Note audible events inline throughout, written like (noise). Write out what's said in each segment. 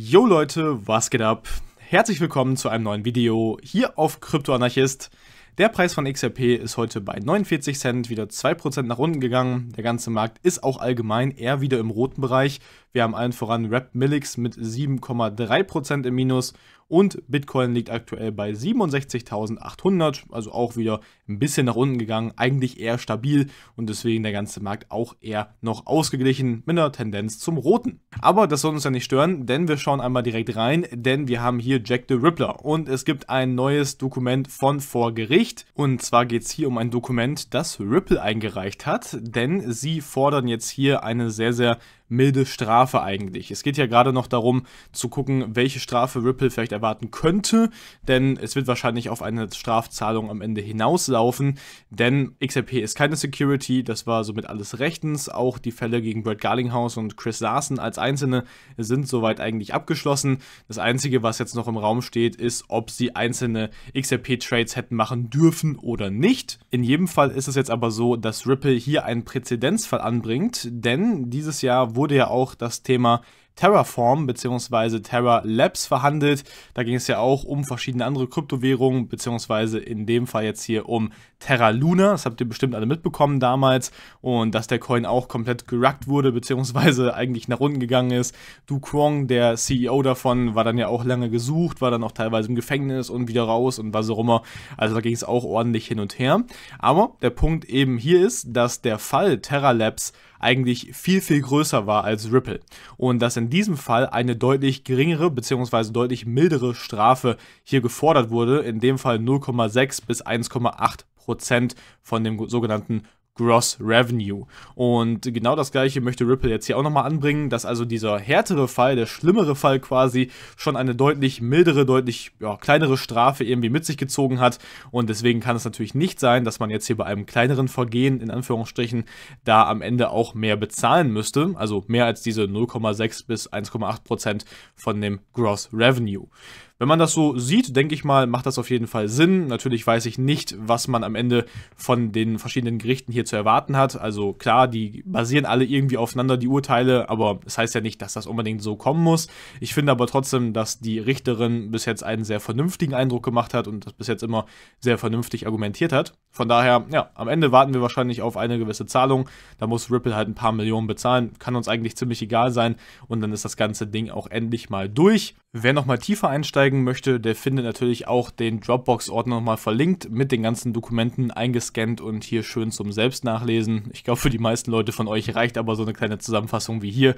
Yo Leute, was geht ab? Herzlich willkommen zu einem neuen Video hier auf Kryptoanarchist. Der Preis von XRP ist heute bei 49 Cent wieder 2% nach unten gegangen. Der ganze Markt ist auch allgemein eher wieder im roten Bereich. Wir haben allen voran Rap Millix mit 7,3% im Minus und Bitcoin liegt aktuell bei 67.800, also auch wieder ein bisschen nach unten gegangen, eigentlich eher stabil und deswegen der ganze Markt auch eher noch ausgeglichen mit einer Tendenz zum Roten. Aber das soll uns ja nicht stören, denn wir schauen einmal direkt rein, denn wir haben hier Jack the Rippler und es gibt ein neues Dokument von vor Gericht und zwar geht es hier um ein Dokument, das Ripple eingereicht hat, denn sie fordern jetzt hier eine sehr, sehr milde Strafe eigentlich. Es geht ja gerade noch darum zu gucken, welche Strafe Ripple vielleicht erwarten könnte, denn es wird wahrscheinlich auf eine Strafzahlung am Ende hinauslaufen, denn XRP ist keine Security, das war somit alles rechtens. Auch die Fälle gegen Brad Garlinghouse und Chris Larsen als Einzelne sind soweit eigentlich abgeschlossen. Das Einzige, was jetzt noch im Raum steht, ist, ob sie einzelne XRP-Trades hätten machen dürfen oder nicht. In jedem Fall ist es jetzt aber so, dass Ripple hier einen Präzedenzfall anbringt, denn dieses Jahr wurde ja auch das Thema Terraform bzw. Terra Labs verhandelt. Da ging es ja auch um verschiedene andere Kryptowährungen, beziehungsweise in dem Fall jetzt hier um Terra Luna. Das habt ihr bestimmt alle mitbekommen damals. Und dass der Coin auch komplett geruckt wurde, beziehungsweise (laughs) eigentlich nach unten gegangen ist. Du Kwong, der CEO davon, war dann ja auch lange gesucht, war dann auch teilweise im Gefängnis und wieder raus und was auch immer. Also da ging es auch ordentlich hin und her. Aber der Punkt eben hier ist, dass der Fall Terra Labs eigentlich viel, viel größer war als Ripple. Und dass in diesem Fall eine deutlich geringere bzw. deutlich mildere Strafe hier gefordert wurde, in dem Fall 0,6 bis 1,8 Prozent von dem sogenannten Gross Revenue. Und genau das gleiche möchte Ripple jetzt hier auch nochmal anbringen, dass also dieser härtere Fall, der schlimmere Fall quasi, schon eine deutlich mildere, deutlich ja, kleinere Strafe irgendwie mit sich gezogen hat. Und deswegen kann es natürlich nicht sein, dass man jetzt hier bei einem kleineren Vergehen, in Anführungsstrichen, da am Ende auch mehr bezahlen müsste. Also mehr als diese 0,6 bis 1,8 Prozent von dem Gross Revenue. Wenn man das so sieht, denke ich mal, macht das auf jeden Fall Sinn. Natürlich weiß ich nicht, was man am Ende von den verschiedenen Gerichten hier zu erwarten hat. Also klar, die basieren alle irgendwie aufeinander, die Urteile, aber es das heißt ja nicht, dass das unbedingt so kommen muss. Ich finde aber trotzdem, dass die Richterin bis jetzt einen sehr vernünftigen Eindruck gemacht hat und das bis jetzt immer sehr vernünftig argumentiert hat. Von daher, ja, am Ende warten wir wahrscheinlich auf eine gewisse Zahlung. Da muss Ripple halt ein paar Millionen bezahlen. Kann uns eigentlich ziemlich egal sein. Und dann ist das ganze Ding auch endlich mal durch. Wer nochmal tiefer einsteigt, einsteigen möchte, der findet natürlich auch den Dropbox-Ordner nochmal verlinkt mit den ganzen Dokumenten eingescannt und hier schön zum Selbstnachlesen. Ich glaube, für die meisten Leute von euch reicht aber so eine kleine Zusammenfassung wie hier.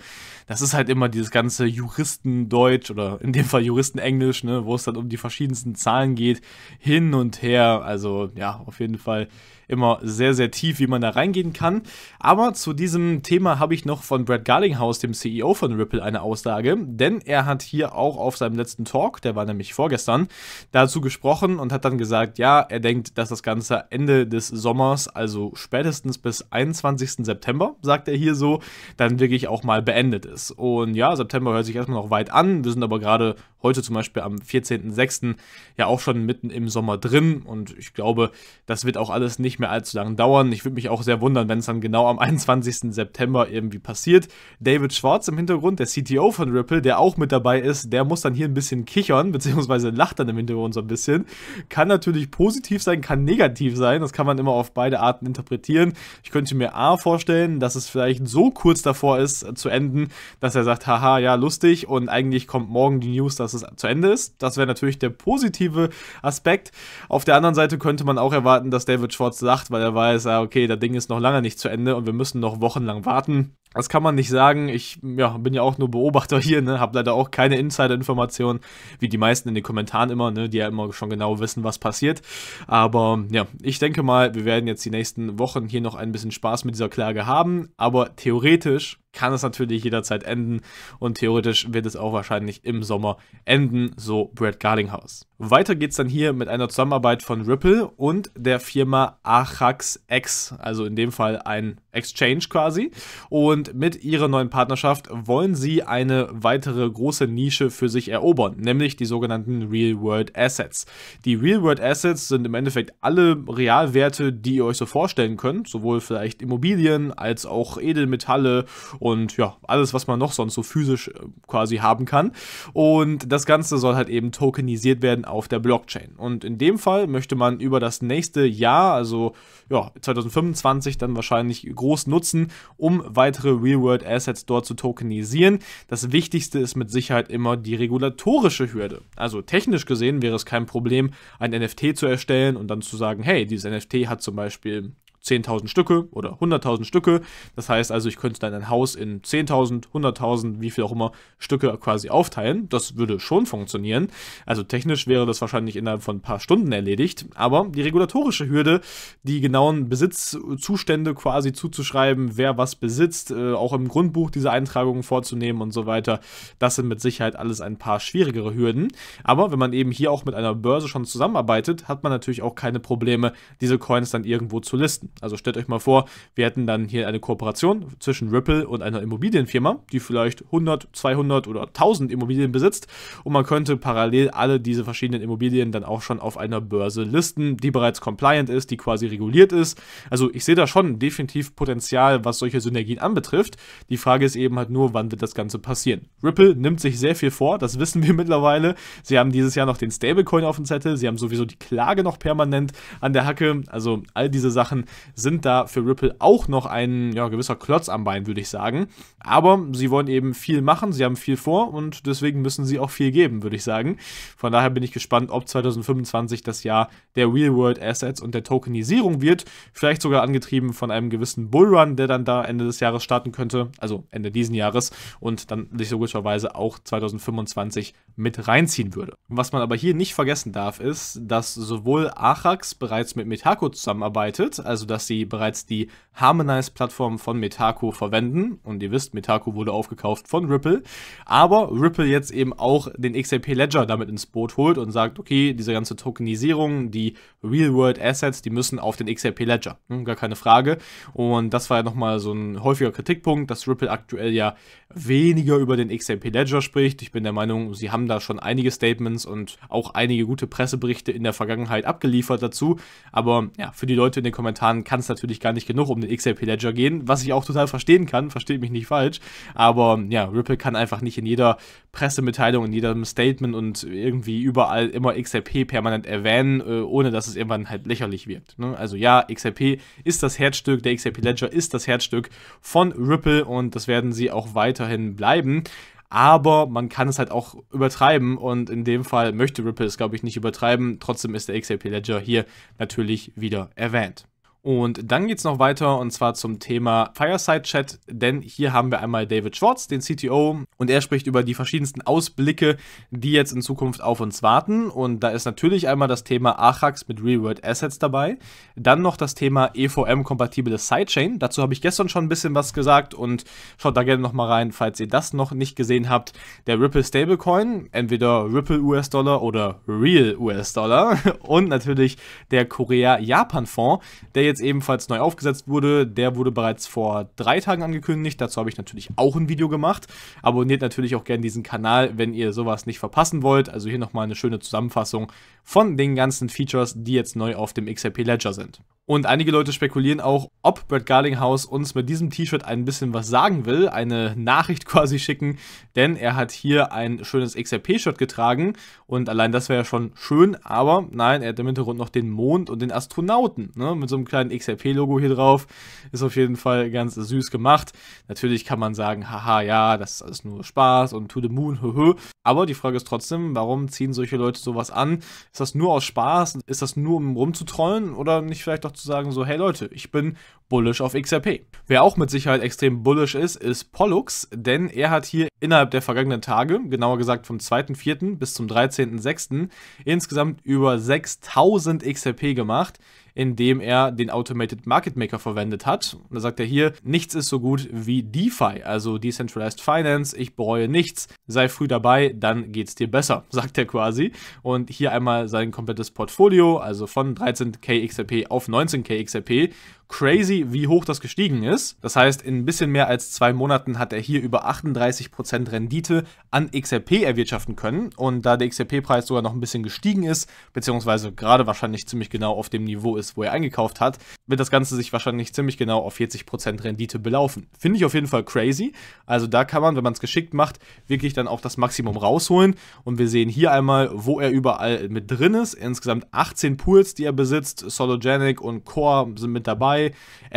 Das ist halt immer dieses ganze Juristendeutsch oder in dem Fall Juristenenglisch, ne, wo es dann um die verschiedensten Zahlen geht, hin und her. Also ja, auf jeden Fall immer sehr, sehr tief, wie man da reingehen kann. Aber zu diesem Thema habe ich noch von Brad Garlinghouse, dem CEO von Ripple, eine Aussage, denn er hat hier auch auf seinem letzten Talk, der war nämlich vorgestern, dazu gesprochen und hat dann gesagt, ja, er denkt, dass das Ganze Ende des Sommers, also spätestens bis 21. September, sagt er hier so, dann wirklich auch mal beendet ist. Und ja, September hört sich erstmal noch weit an. Wir sind aber gerade heute zum Beispiel am 14.06. ja auch schon mitten im Sommer drin. Und ich glaube, das wird auch alles nicht mehr allzu lange dauern. Ich würde mich auch sehr wundern, wenn es dann genau am 21. September irgendwie passiert. David Schwartz im Hintergrund, der CTO von Ripple, der auch mit dabei ist, der muss dann hier ein bisschen kichern, (laughs) beziehungsweise lacht dann im Hintergrund so ein bisschen. Kann natürlich positiv sein, kann negativ sein. Das kann man immer auf beide Arten interpretieren. Ich könnte mir A vorstellen, dass es vielleicht so kurz davor ist äh, zu enden, dass er sagt, haha, ja, lustig und eigentlich kommt morgen die News, dass es zu Ende ist. Das wäre natürlich der positive Aspekt. Auf der anderen Seite könnte man auch erwarten, dass David Schwartz sagt, lacht, weil er weiß, ah, okay, das Ding ist noch lange nicht zu Ende und wir müssen noch wochenlang warten. Das kann man nicht sagen. Ich ja, bin ja auch nur Beobachter (laughs) hier, ne? habe leider auch keine Insider-Informationen, wie die meisten in den Kommentaren immer, ne? die ja immer schon genau wissen, was passiert. Aber ja, ich denke mal, wir werden jetzt die nächsten Wochen hier noch ein bisschen Spaß mit dieser Klage haben. Aber theoretisch kann es natürlich jederzeit enden und theoretisch wird es auch wahrscheinlich im Sommer enden, so Brad Garlinghouse. Weiter geht es dann hier mit einer Zusammenarbeit von Ripple und der Firma Ajax X, also in dem Fall ein Exchange quasi. Und mit ihrer neuen Partnerschaft wollen sie eine weitere große Nische für sich erobern, nämlich die sogenannten Real-World Assets. Die Real-World Assets sind im Endeffekt alle Realwerte, die ihr euch so vorstellen könnt, sowohl vielleicht Immobilien als auch Edelmetalle und ja, alles, was man noch sonst so physisch äh, quasi haben kann. Und das Ganze soll halt eben tokenisiert werden auf der Blockchain. Und in dem Fall möchte man über das nächste Jahr, also ja, 2025 dann wahrscheinlich groß nutzen, um weitere Real-World-Assets dort zu tokenisieren. Das Wichtigste ist mit Sicherheit immer die regulatorische Hürde. Also technisch gesehen wäre es kein Problem, ein NFT zu erstellen und dann zu sagen, hey, dieses NFT hat zum Beispiel 10.000 Stücke oder 100.000 Stücke. Das heißt also, ich könnte dann ein Haus in 10.000, 100.000, wie viel auch immer Stücke quasi aufteilen. Das würde schon funktionieren. Also technisch wäre das wahrscheinlich innerhalb von ein paar Stunden erledigt. Aber die regulatorische Hürde, die genauen Besitzzustände quasi zuzuschreiben, wer was besitzt, äh, auch im Grundbuch diese Eintragungen vorzunehmen und so weiter, das sind mit Sicherheit alles ein paar schwierigere Hürden. Aber wenn man eben hier auch mit einer Börse schon zusammenarbeitet, hat man natürlich auch keine Probleme, diese Coins dann irgendwo zu listen. Also stellt euch mal vor, wir hätten dann hier eine Kooperation zwischen Ripple und einer Immobilienfirma, die vielleicht 100, 200 oder 1000 Immobilien besitzt und man könnte parallel alle diese verschiedenen Immobilien dann auch schon auf einer Börse listen, die bereits compliant ist, die quasi reguliert ist. Also ich sehe da schon definitiv Potenzial, was solche Synergien anbetrifft. Die Frage ist eben halt nur, wann wird das Ganze passieren? Ripple nimmt sich sehr viel vor, das wissen wir (laughs) mittlerweile. Sie haben dieses Jahr noch den Stablecoin auf dem Zettel, sie haben sowieso die Klage noch permanent an der Hacke. Also all diese Sachen sind da für Ripple auch noch ein ja, gewisser Klotz am Bein, würde ich sagen. Aber sie wollen eben viel machen, sie haben viel vor und deswegen müssen sie auch viel geben, würde ich sagen. Von daher bin ich gespannt, ob 2025 das Jahr der Real-World Assets und der Tokenisierung wird. Vielleicht sogar angetrieben von einem gewissen Bullrun, der dann da Ende des Jahres starten könnte, also Ende diesen Jahres und dann sich logischerweise auch 2025 mit reinziehen würde. Was man aber hier nicht vergessen darf, ist, dass sowohl Ajax bereits mit Metaco zusammenarbeitet, also dass sie bereits die Harmonize-Plattform von Metaku verwenden. Und ihr wisst, Metaku wurde aufgekauft von Ripple. Aber Ripple jetzt eben auch den XRP Ledger damit ins Boot holt und sagt, okay, diese ganze Tokenisierung, die Real-World-Assets, die müssen auf den XRP Ledger. Hm, gar keine Frage. Und das war ja nochmal so ein häufiger Kritikpunkt, dass Ripple aktuell ja weniger über den XRP Ledger spricht. Ich bin der Meinung, sie haben da schon einige Statements und auch einige gute Presseberichte in der Vergangenheit abgeliefert dazu. Aber ja, für die Leute in den Kommentaren kann es natürlich gar nicht genug um den XRP Ledger gehen, was ich auch total verstehen kann, versteht mich nicht falsch. Aber ja, Ripple kann einfach nicht in jeder Pressemitteilung, in jedem Statement und irgendwie überall immer XRP permanent erwähnen, äh, ohne dass es irgendwann halt lächerlich wirkt. Ne? Also ja, XRP ist das Herzstück, der XRP Ledger ist das Herzstück von Ripple und das werden sie auch weiterhin bleiben aber man kann es halt auch übertreiben und in dem Fall möchte Ripple es, glaube ich, nicht übertreiben. Trotzdem ist der XRP Ledger hier natürlich wieder erwähnt. Und dann geht es noch weiter und zwar zum Thema Fireside Chat, denn hier haben wir einmal David Schwartz, den CTO, und er spricht über die verschiedensten Ausblicke, die jetzt in Zukunft auf uns warten. Und da ist natürlich einmal das Thema Ajax mit Real-World Assets dabei. Dann noch das Thema EVM-kompatible Sidechain. Dazu habe ich gestern schon ein bisschen was gesagt und schaut da gerne nochmal rein, falls ihr das noch nicht gesehen habt. Der Ripple Stablecoin, entweder Ripple US-Dollar oder Real US-Dollar. (laughs) Und natürlich der Korea-Japan-Fonds, der jetzt jetzt ebenfalls neu aufgesetzt wurde, der wurde bereits vor drei Tagen angekündigt. Dazu habe ich natürlich auch ein Video gemacht. Abonniert natürlich auch gerne diesen Kanal, wenn ihr sowas nicht verpassen wollt. Also hier nochmal eine schöne Zusammenfassung von den ganzen Features, die jetzt neu auf dem XRP Ledger sind. Und einige Leute spekulieren auch, ob Brad Garlinghouse uns mit diesem T-Shirt ein bisschen was sagen will, eine Nachricht (laughs) quasi schicken, denn er hat hier ein schönes XRP-Shirt getragen und allein das wäre ja schon schön, aber nein, er hat im Hintergrund noch den Mond und den Astronauten, ne, mit so einem kleinen kleinen XRP-Logo hier drauf. Ist auf jeden Fall ganz süß gemacht. Natürlich kann man sagen, haha, ja, das ist alles nur Spaß und to the moon, höhö. Aber die Frage ist trotzdem, warum ziehen solche Leute sowas an? Ist das nur aus Spaß? Ist das nur, um rumzutrollen? Oder nicht vielleicht doch zu sagen, so, hey Leute, ich bin bullish auf XRP. Wer auch mit Sicherheit extrem bullish ist, ist Pollux, denn er hat hier innerhalb der vergangenen Tage, genauer gesagt vom 2.4. bis zum 13.6., insgesamt über 6000 XRP gemacht, indem er den Automated Market Maker verwendet hat. Und da sagt er hier, nichts ist so gut wie DeFi, also Decentralized Finance, ich bereue nichts, sei früh dabei, dann geht's dir besser, (laughs) sagt er quasi. Und hier einmal sein komplettes Portfolio, also von 13k XRP auf 19k XRP crazy, wie hoch das gestiegen ist. Das heißt, in ein bisschen mehr als zwei Monaten hat er hier über 38% Rendite an XRP erwirtschaften können. Und da der XRP-Preis sogar noch ein bisschen gestiegen ist, beziehungsweise gerade wahrscheinlich ziemlich genau auf dem Niveau ist, wo er eingekauft hat, wird das Ganze sich wahrscheinlich ziemlich genau auf 40% Rendite belaufen. Finde ich auf jeden Fall crazy. Also da kann man, wenn man es geschickt macht, wirklich dann auch das Maximum rausholen. Und wir sehen hier einmal, wo er überall mit drin ist. Insgesamt 18 Pools, die er besitzt. Sologenic und Core sind mit dabei. 2,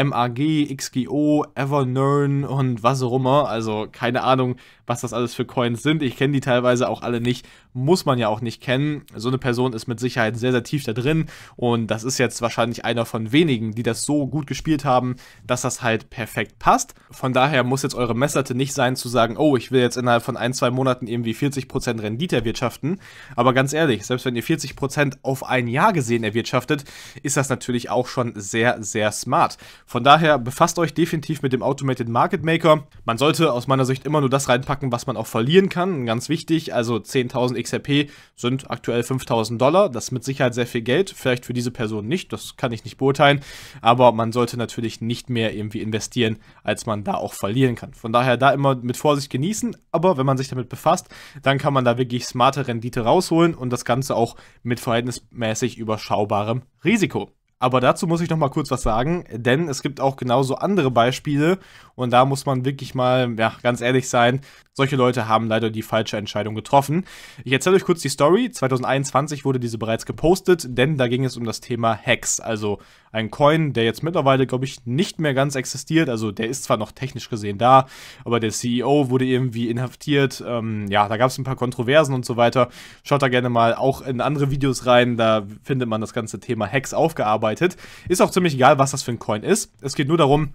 MAG, XGO, Evernern und was auch immer. Also keine Ahnung, was das alles für Coins sind. Ich kenne die teilweise auch alle nicht. Muss man ja auch nicht kennen. So eine Person ist mit Sicherheit sehr, sehr tief da drin. Und das ist jetzt wahrscheinlich einer von wenigen, die das so gut gespielt haben, dass das halt perfekt passt. Von daher muss jetzt eure Messlatte nicht sein zu sagen, oh, ich will jetzt innerhalb von ein, zwei Monaten irgendwie 40% Rendite erwirtschaften. Aber ganz ehrlich, selbst wenn ihr 40% auf ein Jahr gesehen erwirtschaftet, ist das natürlich auch schon sehr, sehr smart smart. Von daher befasst euch definitiv mit dem Automated Market Maker. Man sollte aus meiner Sicht immer nur das reinpacken, was man auch verlieren kann. Ganz wichtig, also 10.000 XRP sind aktuell 5.000 Dollar. Das ist mit Sicherheit sehr viel Geld. Vielleicht für diese Person nicht, das kann ich nicht beurteilen. Aber man sollte natürlich nicht mehr irgendwie investieren, als man da auch verlieren kann. Von daher da immer mit Vorsicht genießen. Aber wenn man sich damit befasst, dann kann man da wirklich smarte Rendite rausholen und das Ganze auch mit verhältnismäßig überschaubarem Risiko. Aber dazu muss ich noch mal kurz was sagen, denn es gibt auch genauso andere Beispiele und da muss man wirklich mal ja, ganz ehrlich sein, solche Leute haben leider die falsche Entscheidung getroffen. Ich erzähle euch kurz die Story. 2021 wurde diese bereits gepostet, denn da ging es um das Thema Hacks, also ein Coin, der jetzt mittlerweile, glaube ich, nicht mehr ganz existiert. Also der ist zwar noch technisch gesehen da, aber der CEO wurde irgendwie inhaftiert. Ähm, ja, da gab es ein paar Kontroversen und so weiter. Schaut da gerne mal auch in andere Videos rein, da findet man das ganze Thema Hacks aufgearbeitet arbeitet. Ist auch ziemlich egal, was das für ein Coin ist. Es geht nur darum,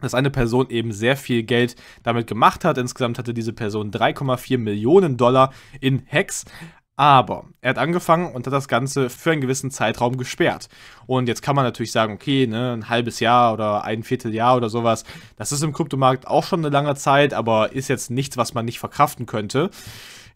dass eine Person eben sehr viel Geld damit gemacht hat. Insgesamt hatte diese Person 3,4 Millionen Dollar in Hacks. Aber er hat angefangen und hat das Ganze für einen gewissen Zeitraum gesperrt. Und jetzt kann man natürlich sagen, okay, ne, ein halbes Jahr oder ein Vierteljahr oder sowas, das ist im Kryptomarkt auch schon eine lange Zeit, aber ist jetzt nichts, was man nicht verkraften könnte.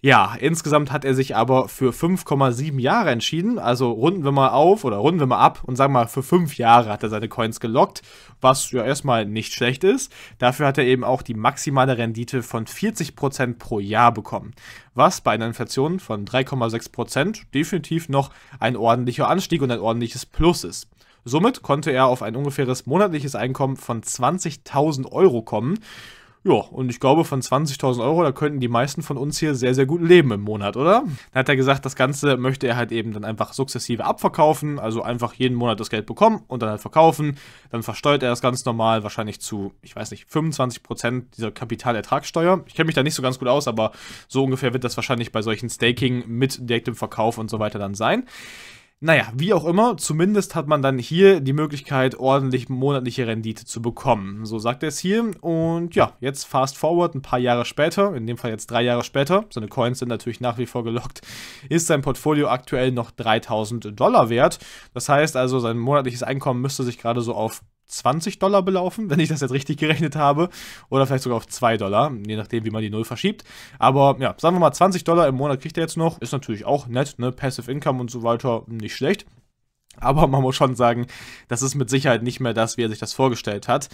Ja, insgesamt hat er sich aber für 5,7 Jahre entschieden. Also runden wir mal auf oder runden wir mal ab und sagen mal, für 5 Jahre hat er seine Coins gelockt, was ja erstmal nicht schlecht ist. Dafür hat er eben auch die maximale Rendite von 40% pro Jahr bekommen, was bei einer Inflation von 3,6% definitiv noch ein ordentlicher Anstieg und ein ordentliches Plus ist. Somit konnte er auf ein ungefähres monatliches Einkommen von 20.000 Euro kommen ja, und ich glaube, von 20.000 Euro, da könnten die meisten von uns hier sehr, sehr gut leben im Monat, oder? Dann hat er gesagt, das Ganze möchte er halt eben dann einfach sukzessive abverkaufen, also einfach jeden Monat das Geld bekommen und dann halt verkaufen. Dann versteuert er das ganz normal, wahrscheinlich zu, ich weiß nicht, 25% dieser Kapitalertragssteuer. Ich kenne mich da nicht so ganz gut aus, aber so ungefähr wird das wahrscheinlich bei solchen Staking mit direktem Verkauf und so weiter dann sein. Naja, wie auch immer, zumindest hat man dann hier die Möglichkeit, ordentlich monatliche Rendite zu bekommen. So sagt er es hier. Und ja, jetzt fast forward, ein paar Jahre später, in dem Fall jetzt drei Jahre später, seine Coins sind natürlich nach wie vor gelockt, ist sein Portfolio aktuell noch 3000 Dollar wert. Das heißt also, sein monatliches Einkommen müsste sich gerade so auf 20 Dollar belaufen, (laughs) wenn ich das jetzt richtig gerechnet habe. Oder vielleicht sogar auf 2 Dollar, je nachdem, wie man die Null verschiebt. Aber ja, sagen wir mal, 20 Dollar im Monat kriegt er jetzt noch. Ist natürlich auch nett, ne? Passive Income und so weiter, nicht schlecht. Aber man muss schon sagen, das ist mit Sicherheit nicht mehr das, wie er sich das vorgestellt hat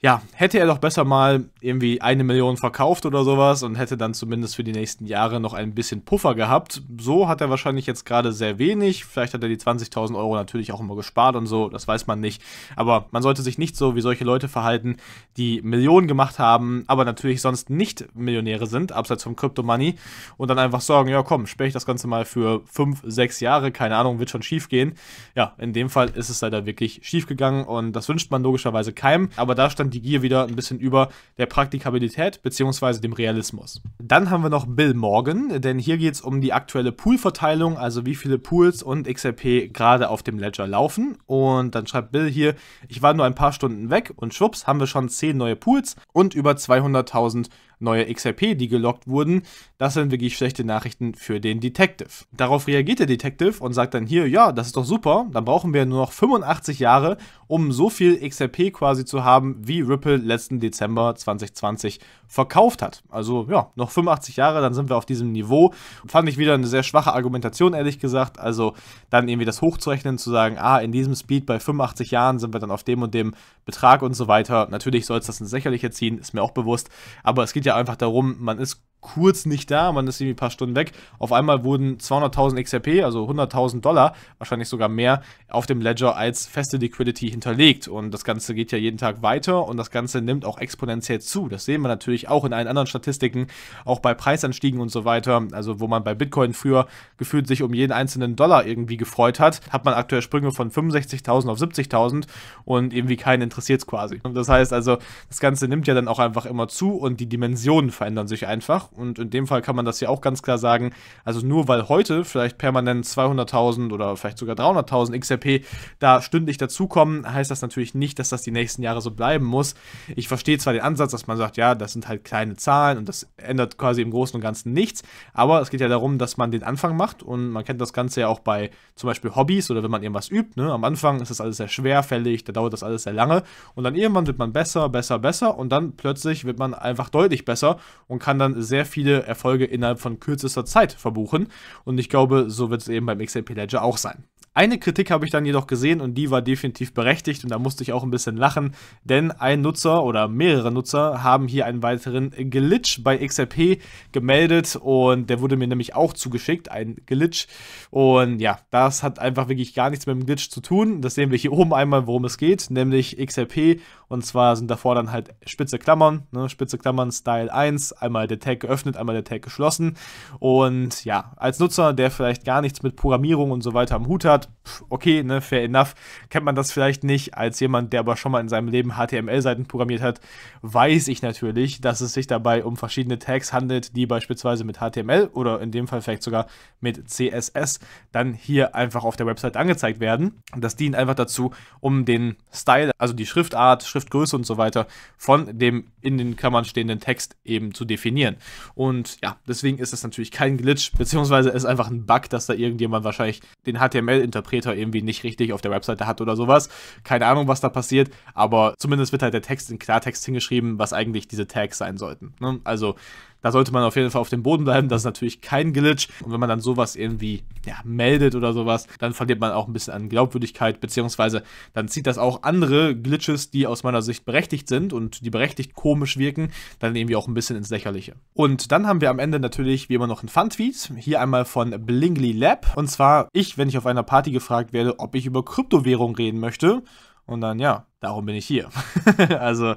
ja, hätte er doch besser mal irgendwie eine Million verkauft oder sowas und hätte dann zumindest für die nächsten Jahre noch ein bisschen Puffer gehabt. So hat er wahrscheinlich jetzt gerade sehr wenig. Vielleicht hat er die 20.000 Euro natürlich auch immer gespart und so, das weiß man nicht. Aber man sollte sich nicht so wie solche Leute verhalten, die Millionen gemacht haben, aber natürlich sonst nicht Millionäre sind, abseits vom Crypto-Money. und dann einfach sagen, ja komm, sperre ich das Ganze mal für 5, 6 Jahre, keine Ahnung, wird schon schief gehen. Ja, in dem Fall ist es leider wirklich schief gegangen und das wünscht man logischerweise keinem. Aber da stand langsam die Gier wieder ein bisschen über der Praktikabilität bzw. dem Realismus. Dann haben wir noch Bill Morgan, denn hier geht es um die aktuelle Poolverteilung, also wie viele Pools und XRP gerade auf dem Ledger laufen. Und dann schreibt Bill hier, ich war nur ein paar Stunden weg und schwupps haben wir schon 10 neue Pools und über 200.000 neue XRP, die gelockt wurden. Das sind wirklich schlechte Nachrichten für den Detective. Darauf reagiert der Detective und sagt dann hier, ja, das ist doch super, dann brauchen wir nur noch 85 Jahre, um so viel XRP quasi zu haben, wie die Ripple letzten Dezember 2020 verkauft hat. Also ja, noch 85 Jahre, dann sind wir auf diesem Niveau. Fand ich wieder eine sehr schwache Argumentation, ehrlich gesagt. Also dann irgendwie das hochzurechnen, zu sagen, ah, in diesem Speed bei 85 Jahren sind wir dann auf dem und dem Betrag und so weiter. Natürlich soll es das ein Lächerliche ziehen, ist mir auch bewusst. Aber es geht ja einfach darum, man ist kurz nicht da, man ist irgendwie ein paar Stunden weg. Auf einmal wurden 200.000 XRP, also 100.000 Dollar, wahrscheinlich sogar mehr, auf dem Ledger als feste Liquidity hinterlegt. Und das Ganze geht ja jeden Tag weiter und das Ganze nimmt auch exponentiell zu. Das sehen wir natürlich auch in allen anderen Statistiken, auch bei Preisanstiegen und so weiter. Also wo man bei Bitcoin früher gefühlt sich um jeden einzelnen Dollar irgendwie gefreut hat, hat man aktuell Sprünge von 65.000 auf 70.000 und irgendwie keinen interessiert es quasi. Und das heißt also, das Ganze nimmt ja dann auch einfach immer zu und die Dimensionen verändern sich einfach und in dem Fall kann man das ja auch ganz klar sagen, also nur weil heute vielleicht permanent 200.000 oder vielleicht sogar 300.000 XRP da stündlich dazukommen, heißt das natürlich nicht, dass das die nächsten Jahre so bleiben muss. Ich verstehe zwar den Ansatz, dass man sagt, ja, das sind halt kleine Zahlen und das ändert quasi im Großen und Ganzen nichts, aber es geht ja darum, dass man den Anfang macht und man kennt das Ganze ja auch bei zum Beispiel Hobbys oder wenn man irgendwas übt. Ne? Am Anfang ist das alles sehr schwerfällig, da dauert das alles sehr lange und dann irgendwann wird man besser, besser, besser und dann plötzlich wird man einfach deutlich besser und kann dann sehr sehr viele Erfolge innerhalb von kürzester Zeit verbuchen. Und ich glaube, so wird es eben beim XRP Ledger auch sein. Eine Kritik habe ich dann jedoch gesehen und die war definitiv berechtigt und da musste ich auch ein bisschen lachen, denn ein Nutzer oder mehrere Nutzer haben hier einen weiteren Glitch bei XRP gemeldet und der wurde mir nämlich auch zugeschickt, ein Glitch. Und ja, das hat einfach wirklich gar nichts mit dem Glitch zu tun. Das sehen wir hier oben einmal, worum es geht, nämlich XRP und zwar sind davor dann halt spitze Klammern, ne, spitze Klammern Style 1, einmal der Tag geöffnet, einmal der Tag geschlossen. Und ja, als Nutzer, der vielleicht gar nichts mit Programmierung und so weiter am Hut hat, okay, ne, fair enough, kennt man das vielleicht nicht. Als jemand, der aber schon mal in seinem Leben HTML-Seiten programmiert hat, weiß ich natürlich, dass es sich dabei um verschiedene Tags handelt, die beispielsweise mit HTML oder in dem Fall vielleicht sogar mit CSS dann hier einfach auf der Website angezeigt werden. Das dient einfach dazu, um den Style, also die Schriftart, Schriftgröße und so weiter von dem in den Klammern stehenden Text eben zu definieren. Und ja, deswegen ist das natürlich kein Glitch, beziehungsweise ist einfach ein Bug, dass da irgendjemand wahrscheinlich den HTML-Interface Interpreter irgendwie nicht richtig auf der Webseite hat oder sowas. Keine Ahnung, was da passiert, aber zumindest wird halt der Text in Klartext hingeschrieben, was eigentlich diese Tags sein sollten. Ne? Also da sollte man auf jeden Fall auf dem Boden bleiben. Das ist natürlich kein Glitch. Und wenn man dann sowas irgendwie ja, meldet oder sowas, dann verliert man auch ein bisschen an Glaubwürdigkeit, beziehungsweise dann zieht das auch andere Glitches, die aus meiner Sicht berechtigt sind und die berechtigt komisch wirken, dann irgendwie auch ein bisschen ins Lächerliche. Und dann haben wir am Ende natürlich wie immer noch einen Fun-Tweet. Hier einmal von Blingly Lab. Und zwar, ich, wenn ich auf einer Party gefragt werde, ob ich über Kryptowährung reden möchte. Und dann, ja, darum bin ich hier. (laughs) also,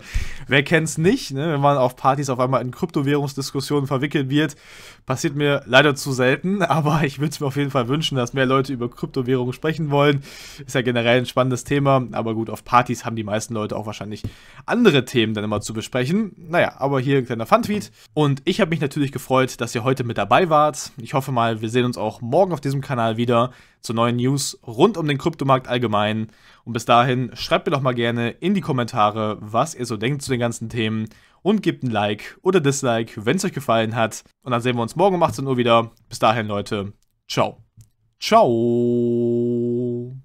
wer kennt es nicht, ne? wenn man auf Partys auf einmal in Kryptowährungsdiskussionen verwickelt wird, passiert mir leider zu selten, (laughs) aber ich würde es mir auf jeden Fall wünschen, dass mehr Leute über Kryptowährungen sprechen wollen. Ist ja generell ein spannendes Thema, aber gut, auf Partys haben die meisten Leute auch wahrscheinlich andere Themen dann immer zu besprechen. Naja, aber hier ein kleiner Fun-Tweet. Und ich habe mich natürlich gefreut, dass ihr heute mit dabei wart. Ich hoffe mal, wir sehen uns auch morgen auf diesem Kanal wieder zu neuen News rund um den Kryptomarkt allgemein. Und bis dahin, schreibt mir doch mal gerne, gerne in die Kommentare, was ihr so denkt zu den ganzen Themen und gebt ein Like oder Dislike, wenn es euch gefallen hat. Und dann sehen wir uns morgen um 18 Uhr wieder. Bis dahin, Leute. Ciao. Ciao.